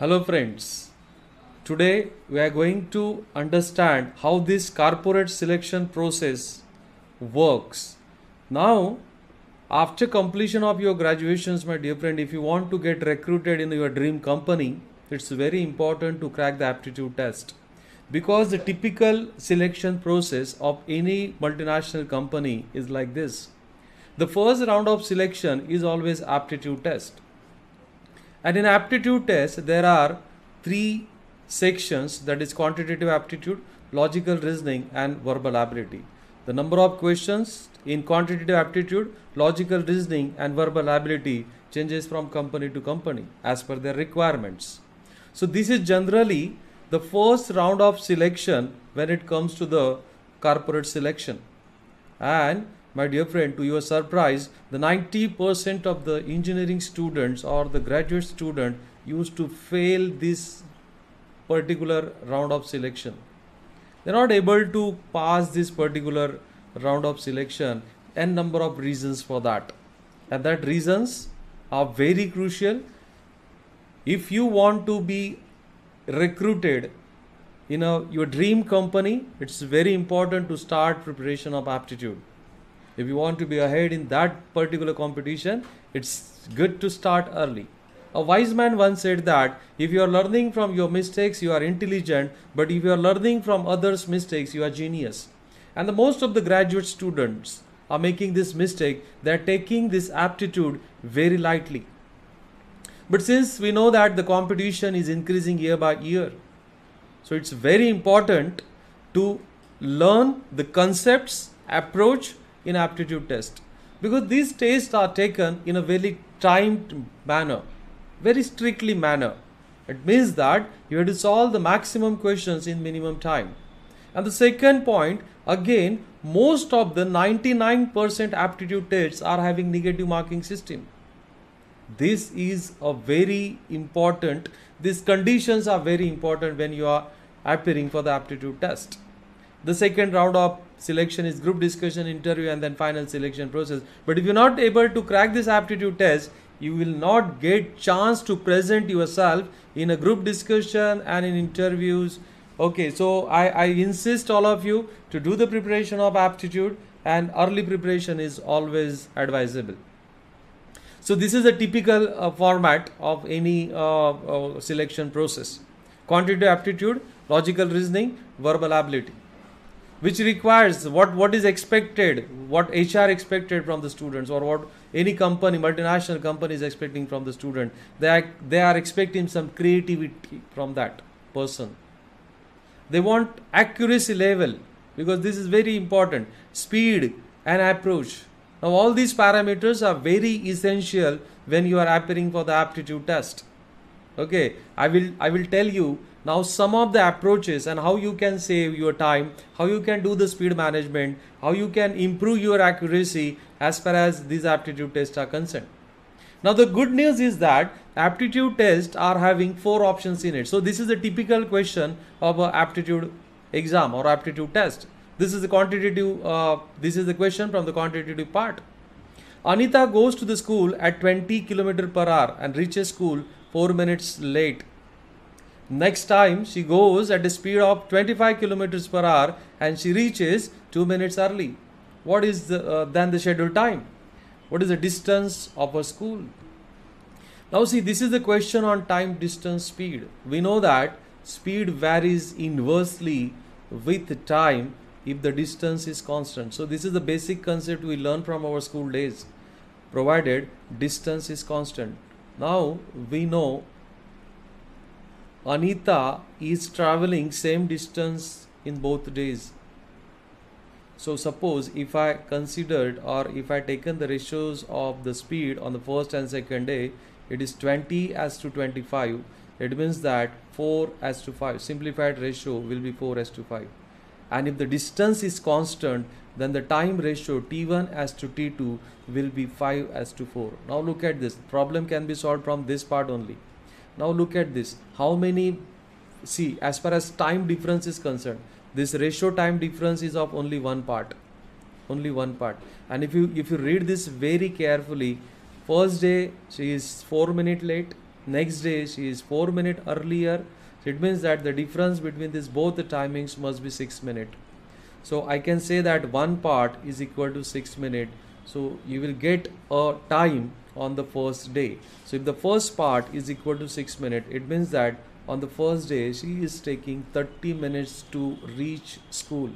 Hello friends, today we are going to understand how this corporate selection process works. Now, after completion of your graduations, my dear friend, if you want to get recruited in your dream company, it's very important to crack the aptitude test. Because the typical selection process of any multinational company is like this. The first round of selection is always aptitude test and in aptitude test, there are three sections that is quantitative aptitude, logical reasoning, and verbal ability. The number of questions in quantitative aptitude, logical reasoning, and verbal ability changes from company to company as per their requirements. So, this is generally the first round of selection when it comes to the corporate selection. And my dear friend, to your surprise, the 90% of the engineering students or the graduate student used to fail this particular round of selection. They're not able to pass this particular round of selection and number of reasons for that. And that reasons are very crucial. If you want to be recruited in a, your dream company, it's very important to start preparation of aptitude if you want to be ahead in that particular competition it's good to start early a wise man once said that if you are learning from your mistakes you are intelligent but if you are learning from others mistakes you are genius and the most of the graduate students are making this mistake they are taking this aptitude very lightly but since we know that the competition is increasing year by year so it's very important to learn the concepts approach in aptitude test because these tests are taken in a very timed manner very strictly manner it means that you have to solve the maximum questions in minimum time and the second point again most of the 99% aptitude tests are having negative marking system this is a very important these conditions are very important when you are appearing for the aptitude test the second round of selection is group discussion, interview, and then final selection process. But if you're not able to crack this aptitude test, you will not get chance to present yourself in a group discussion and in interviews. Okay, so I, I insist all of you to do the preparation of aptitude and early preparation is always advisable. So this is a typical uh, format of any uh, uh, selection process. Quantitative aptitude, logical reasoning, verbal ability which requires what what is expected what hr expected from the students or what any company multinational company is expecting from the student they are, they are expecting some creativity from that person they want accuracy level because this is very important speed and approach now all these parameters are very essential when you are appearing for the aptitude test okay i will i will tell you now some of the approaches and how you can save your time how you can do the speed management how you can improve your accuracy as far as these aptitude tests are concerned now the good news is that aptitude tests are having four options in it so this is the typical question of an aptitude exam or aptitude test this is the quantitative uh, this is the question from the quantitative part anita goes to the school at 20 km per hour and reaches school 4 minutes late Next time she goes at a speed of 25 kilometers per hour and she reaches 2 minutes early. What is the, uh, then the scheduled time? What is the distance of her school? Now see this is the question on time distance speed. We know that speed varies inversely with time if the distance is constant. So this is the basic concept we learn from our school days provided distance is constant. Now we know Anita is traveling same distance in both days. So suppose if I considered or if I taken the ratios of the speed on the first and second day, it is 20 as to 25. It means that 4 as to 5 simplified ratio will be 4 as to 5. And if the distance is constant, then the time ratio t1 as to t2 will be 5 as to 4. Now look at this problem can be solved from this part only now look at this how many see as far as time difference is concerned this ratio time difference is of only one part only one part and if you if you read this very carefully first day she is 4 minute late next day she is 4 minute earlier it means that the difference between these both the timings must be 6 minute so i can say that one part is equal to 6 minute so you will get a time on the first day. So if the first part is equal to 6 minutes, it means that on the first day she is taking 30 minutes to reach school.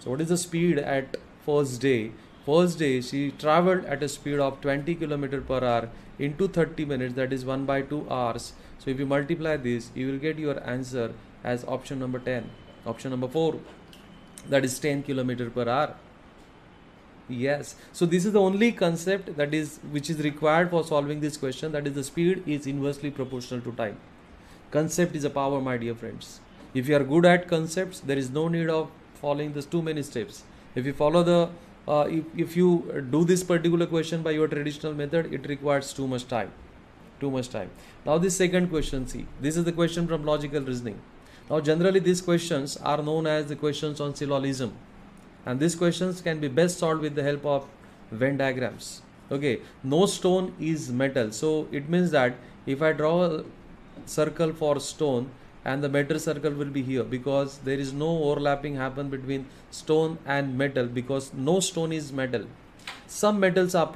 So what is the speed at first day? First day she traveled at a speed of 20 km per hour into 30 minutes that is 1 by 2 hours. So if you multiply this you will get your answer as option number 10. Option number 4 that is 10 km per hour yes so this is the only concept that is which is required for solving this question that is the speed is inversely proportional to time concept is a power my dear friends if you are good at concepts there is no need of following this too many steps if you follow the uh, if, if you do this particular question by your traditional method it requires too much time too much time now this second question see this is the question from logical reasoning now generally these questions are known as the questions on syllogism and these questions can be best solved with the help of Venn diagrams okay no stone is metal so it means that if I draw a circle for stone and the metal circle will be here because there is no overlapping happen between stone and metal because no stone is metal some metals are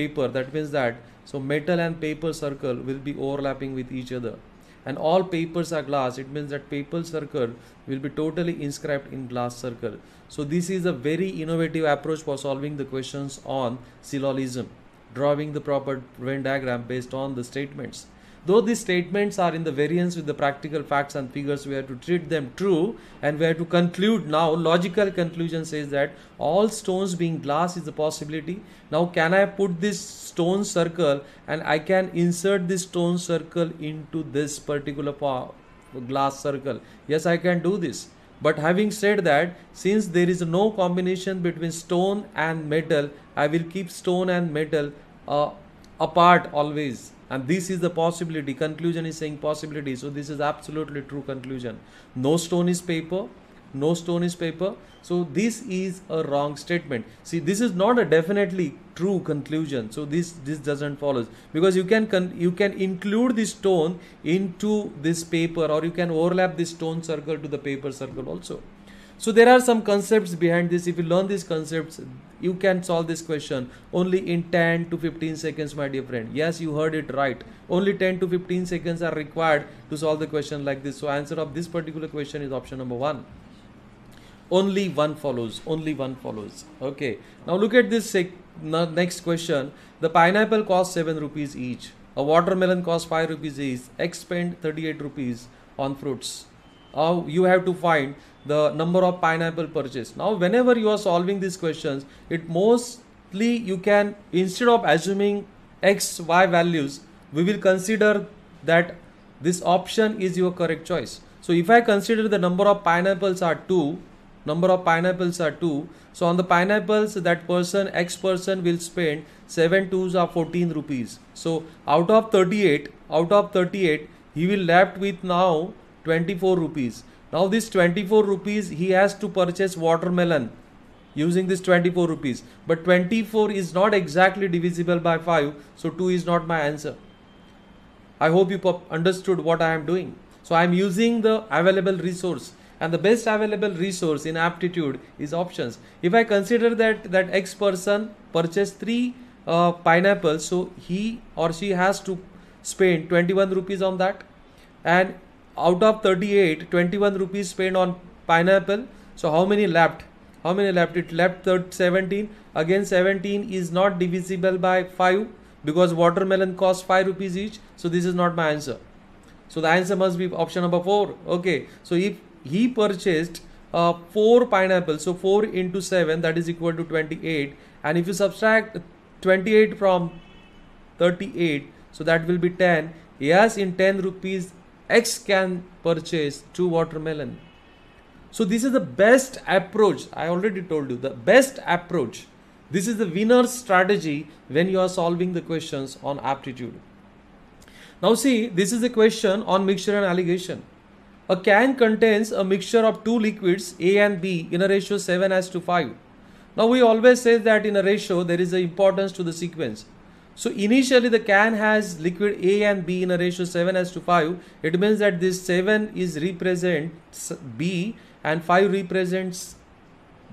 paper that means that so metal and paper circle will be overlapping with each other and all papers are glass it means that paper circle will be totally inscribed in glass circle so this is a very innovative approach for solving the questions on syllogism drawing the proper venn diagram based on the statements Though these statements are in the variance with the practical facts and figures, we have to treat them true and we have to conclude now. Logical conclusion says that all stones being glass is a possibility. Now, can I put this stone circle and I can insert this stone circle into this particular glass circle? Yes, I can do this. But having said that, since there is no combination between stone and metal, I will keep stone and metal uh, apart always and this is the possibility conclusion is saying possibility so this is absolutely true conclusion no stone is paper no stone is paper so this is a wrong statement see this is not a definitely true conclusion so this this doesn't follow because you can con- you can include this stone into this paper or you can overlap this stone circle to the paper circle also so there are some concepts behind this if you learn these concepts you can solve this question only in 10 to 15 seconds my dear friend yes you heard it right only 10 to 15 seconds are required to solve the question like this so answer of this particular question is option number 1 only one follows only one follows okay now look at this next question the pineapple costs 7 rupees each a watermelon costs 5 rupees each expend 38 rupees on fruits now you have to find the number of pineapple purchased. Now, whenever you are solving these questions, it mostly you can instead of assuming x, y values, we will consider that this option is your correct choice. So, if I consider the number of pineapples are 2, number of pineapples are 2. So, on the pineapples that person, x person will spend 7 2s are 14 rupees. So, out of 38, out of 38, he will left with now 24 rupees now this 24 rupees he has to purchase watermelon using this 24 rupees. But 24 is not exactly divisible by 5 so 2 is not my answer. I hope you understood what I am doing. So I am using the available resource and the best available resource in aptitude is options. If I consider that that X person purchased 3 uh, pineapples so he or she has to spend 21 rupees on that and out of 38 21 rupees spent on pineapple so how many left how many left it left 17 again 17 is not divisible by 5 because watermelon costs 5 rupees each so this is not my answer so the answer must be option number 4 okay so if he purchased uh, 4 pineapples so 4 into 7 that is equal to 28 and if you subtract 28 from 38 so that will be 10 yes in 10 rupees X can purchase two watermelon. So this is the best approach. I already told you the best approach. This is the winner's strategy when you are solving the questions on aptitude. Now see, this is a question on mixture and allegation. A can contains a mixture of two liquids A and B in a ratio 7 as to 5. Now we always say that in a ratio there is an importance to the sequence. So initially the can has liquid A and B in a ratio 7 as to 5. It means that this 7 is represents B and 5 represents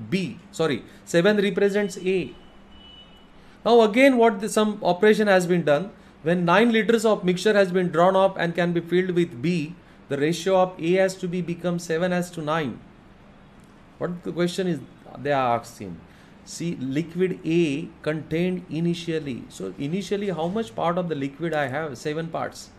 B. Sorry, 7 represents A. Now again what the, some operation has been done. When 9 liters of mixture has been drawn up and can be filled with B, the ratio of A has to B becomes 7 as to 9. What the question is they are asking? see liquid A contained initially. So initially how much part of the liquid I have? Seven parts.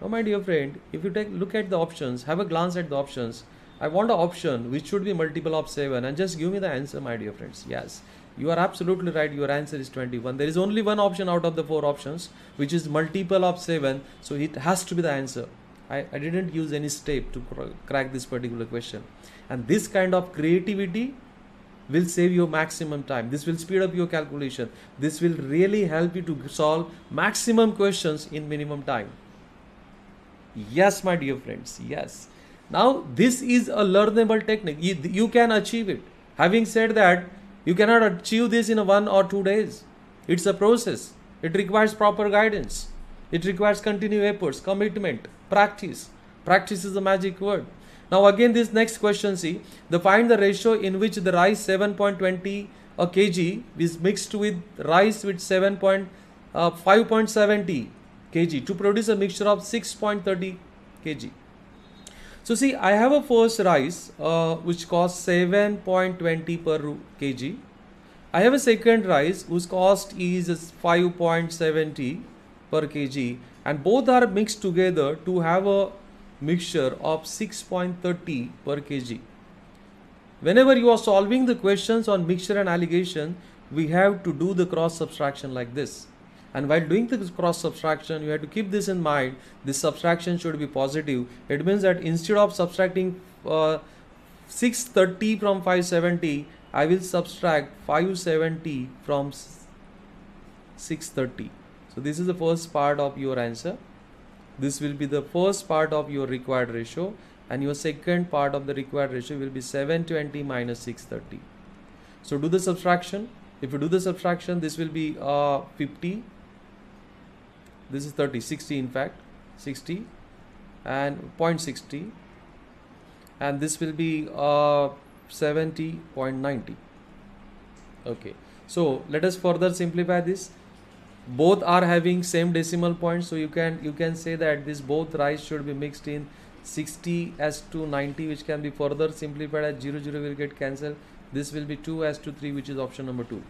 Now oh, my dear friend, if you take look at the options, have a glance at the options. I want an option which should be multiple of 7 and just give me the answer my dear friends. Yes, you are absolutely right. Your answer is 21. There is only one option out of the four options which is multiple of 7. So it has to be the answer. I, I didn't use any step to crack this particular question. And this kind of creativity will save you maximum time. This will speed up your calculation. This will really help you to solve maximum questions in minimum time. Yes, my dear friends, yes. Now, this is a learnable technique. You, you can achieve it. Having said that, you cannot achieve this in one or two days. It's a process. It requires proper guidance. It requires continued efforts, commitment, practice. Practice is a magic word. Now again this next question see the find the ratio in which the rice 7.20 a uh, kg is mixed with rice with 7.5.70 uh, kg to produce a mixture of 6.30 kg. So see I have a first rice uh, which costs 7.20 per kg. I have a second rice whose cost is 5.70 per kg and both are mixed together to have a mixture of 6.30 per kg. Whenever you are solving the questions on mixture and allegation, we have to do the cross subtraction like this. And while doing the cross subtraction, you have to keep this in mind. This subtraction should be positive. It means that instead of subtracting uh, 630 from 570, I will subtract 570 from 630. So this is the first part of your answer this will be the first part of your required ratio and your second part of the required ratio will be 720 minus 630 so do the subtraction if you do the subtraction this will be uh, 50 this is 30 60 in fact 60 and 0 0.60 and this will be uh, 70.90 okay so let us further simplify this both are having same decimal point so you can you can say that this both rice should be mixed in 60 as to 90 which can be further simplified as 0 0 will get cancelled this will be 2 as to 3 which is option number 2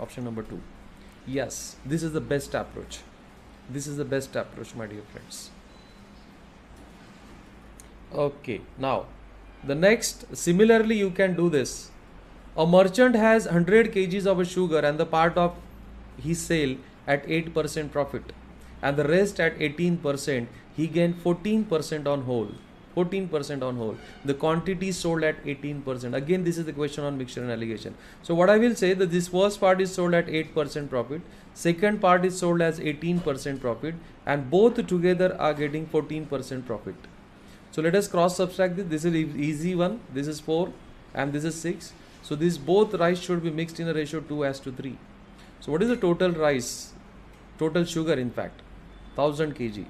option number 2 yes this is the best approach this is the best approach my dear friends okay now the next similarly you can do this a merchant has 100 kgs of sugar and the part of his sale at 8% profit and the rest at 18% he gained 14% on whole 14% on whole the quantity sold at 18% again this is the question on mixture and allegation so what i will say that this first part is sold at 8% profit second part is sold as 18% profit and both together are getting 14% profit so let us cross subtract this this is easy one this is 4 and this is 6 so these both rice should be mixed in a ratio 2 as to 3 so what is the total rice total sugar in fact 1000 kg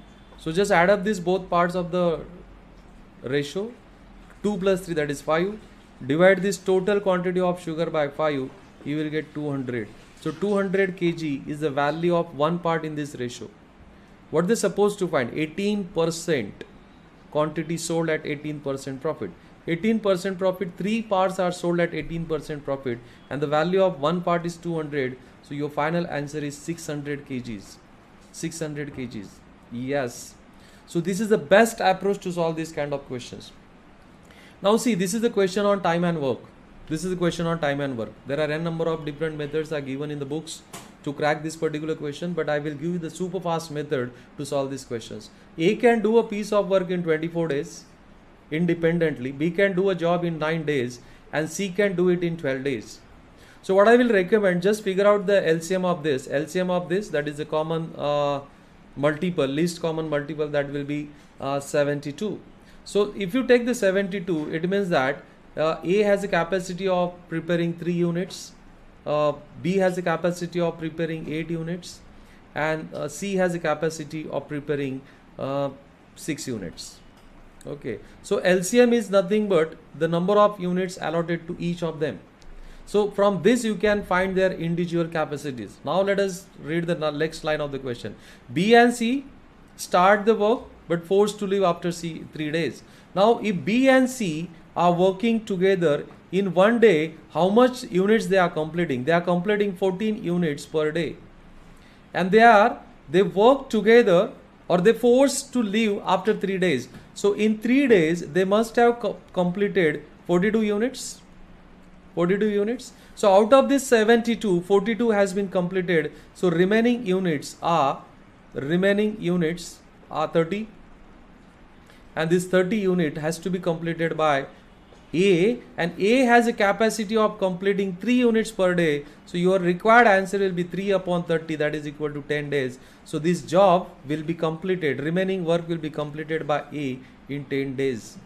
so just add up these both parts of the ratio 2 plus 3 that is 5 divide this total quantity of sugar by 5 you will get 200 so 200 kg is the value of one part in this ratio what they're supposed to find 18% quantity sold at 18% profit 18% profit three parts are sold at 18% profit and the value of one part is 200 so your final answer is 600 kgs. 600 kgs. Yes. So this is the best approach to solve these kind of questions. Now see, this is the question on time and work. This is the question on time and work. There are n number of different methods are given in the books to crack this particular question, but I will give you the super fast method to solve these questions. A can do a piece of work in 24 days independently. B can do a job in 9 days and C can do it in 12 days. So what I will recommend, just figure out the LCM of this, LCM of this, that is the common uh, multiple, least common multiple that will be uh, 72. So if you take the 72, it means that uh, A has a capacity of preparing 3 units, uh, B has a capacity of preparing 8 units, and uh, C has a capacity of preparing uh, 6 units. Okay, so LCM is nothing but the number of units allotted to each of them. So from this you can find their individual capacities. Now let us read the next line of the question. B and C start the work but forced to leave after C three days. Now if B and C are working together in one day, how much units they are completing? They are completing 14 units per day. And they are, they work together or they forced to leave after three days. So in three days, they must have co completed 42 units 42 units. So out of this 72, 42 has been completed. So remaining units are remaining units are 30 and this 30 unit has to be completed by A and A has a capacity of completing 3 units per day. So your required answer will be 3 upon 30 that is equal to 10 days. So this job will be completed remaining work will be completed by A in 10 days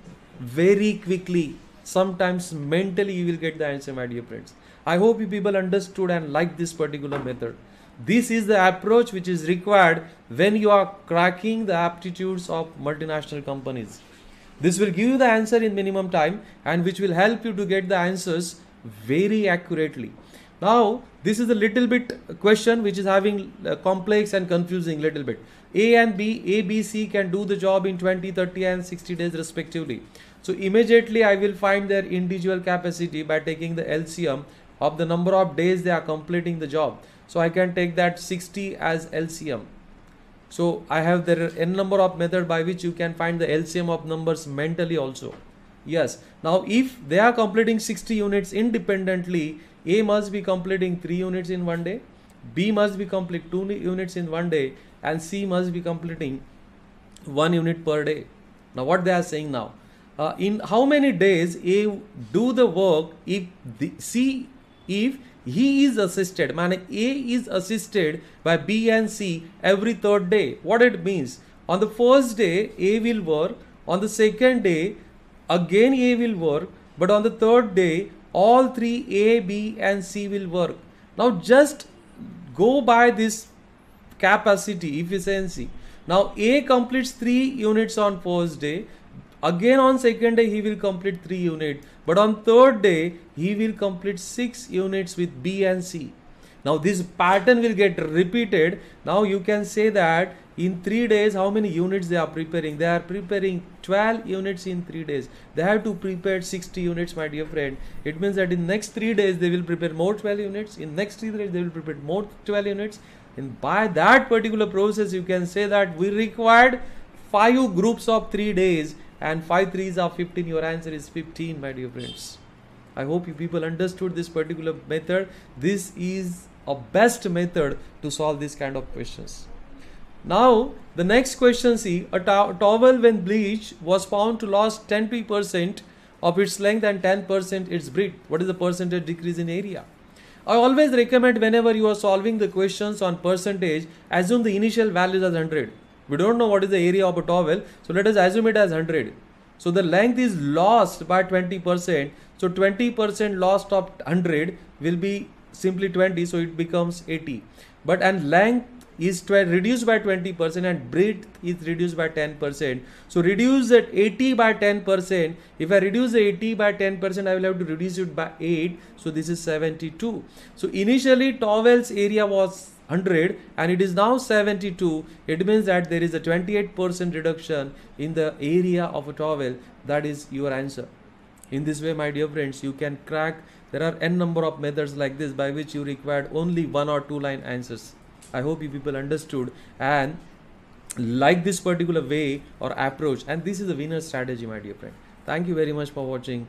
very quickly sometimes mentally you will get the answer my dear friends i hope you people understood and like this particular method this is the approach which is required when you are cracking the aptitudes of multinational companies this will give you the answer in minimum time and which will help you to get the answers very accurately now this is a little bit question which is having uh, complex and confusing little bit a and b a b c can do the job in 20 30 and 60 days respectively so immediately I will find their individual capacity by taking the LCM of the number of days they are completing the job. So I can take that 60 as LCM. So I have there n number of method by which you can find the LCM of numbers mentally also. Yes. Now if they are completing 60 units independently, A must be completing 3 units in one day, B must be complete 2 units in one day and C must be completing 1 unit per day. Now what they are saying now? uh, in how many days A do the work if the, C if he is assisted man A is assisted by B and C every third day what it means on the first day A will work on the second day again A will work but on the third day all three A B and C will work now just go by this capacity efficiency now A completes 3 units on first day Again on second day he will complete 3 units. But on third day he will complete 6 units with B and C. Now this pattern will get repeated. Now you can say that in 3 days how many units they are preparing. They are preparing 12 units in 3 days. They have to prepare 60 units my dear friend. It means that in next 3 days they will prepare more 12 units. In next 3 days they will prepare more 12 units. And by that particular process you can say that we required 5 groups of 3 days and 5 threes are 15 your answer is 15 my dear friends i hope you people understood this particular method this is a best method to solve this kind of questions now the next question see a to towel when bleached was found to lose 10 percent of its length and 10 percent its breadth what is the percentage decrease in area I always recommend whenever you are solving the questions on percentage assume the initial values as 100 we don't know what is the area of a towel. So let us assume it as 100. So the length is lost by 20%. So 20% lost of 100 will be simply 20. So it becomes 80. But and length is reduced by 20% and breadth is reduced by 10%. So reduce that 80 by 10%. If I reduce the 80 by 10%, I will have to reduce it by 8. So this is 72. So initially towel's area was 100 and it is now 72 it means that there is a 28% reduction in the area of a towel that is your answer in this way my dear friends you can crack there are n number of methods like this by which you required only one or two line answers i hope you people understood and like this particular way or approach and this is the winner strategy my dear friend thank you very much for watching